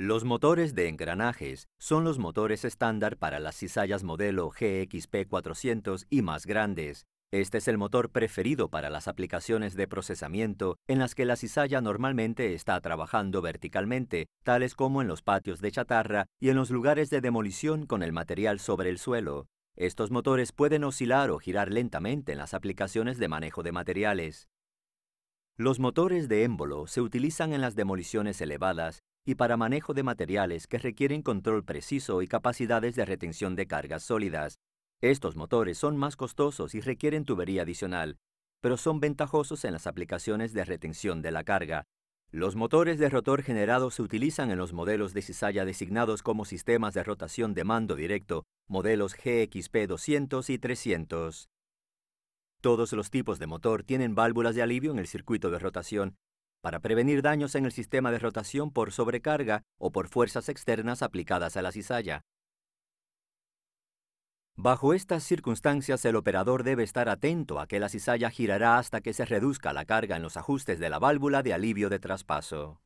Los motores de engranajes son los motores estándar para las cizallas modelo GXP400 y más grandes. Este es el motor preferido para las aplicaciones de procesamiento en las que la cizalla normalmente está trabajando verticalmente, tales como en los patios de chatarra y en los lugares de demolición con el material sobre el suelo. Estos motores pueden oscilar o girar lentamente en las aplicaciones de manejo de materiales. Los motores de émbolo se utilizan en las demoliciones elevadas y para manejo de materiales que requieren control preciso y capacidades de retención de cargas sólidas. Estos motores son más costosos y requieren tubería adicional, pero son ventajosos en las aplicaciones de retención de la carga. Los motores de rotor generados se utilizan en los modelos de cizalla designados como sistemas de rotación de mando directo, modelos GXP 200 y 300. Todos los tipos de motor tienen válvulas de alivio en el circuito de rotación para prevenir daños en el sistema de rotación por sobrecarga o por fuerzas externas aplicadas a la cizalla. Bajo estas circunstancias, el operador debe estar atento a que la cizalla girará hasta que se reduzca la carga en los ajustes de la válvula de alivio de traspaso.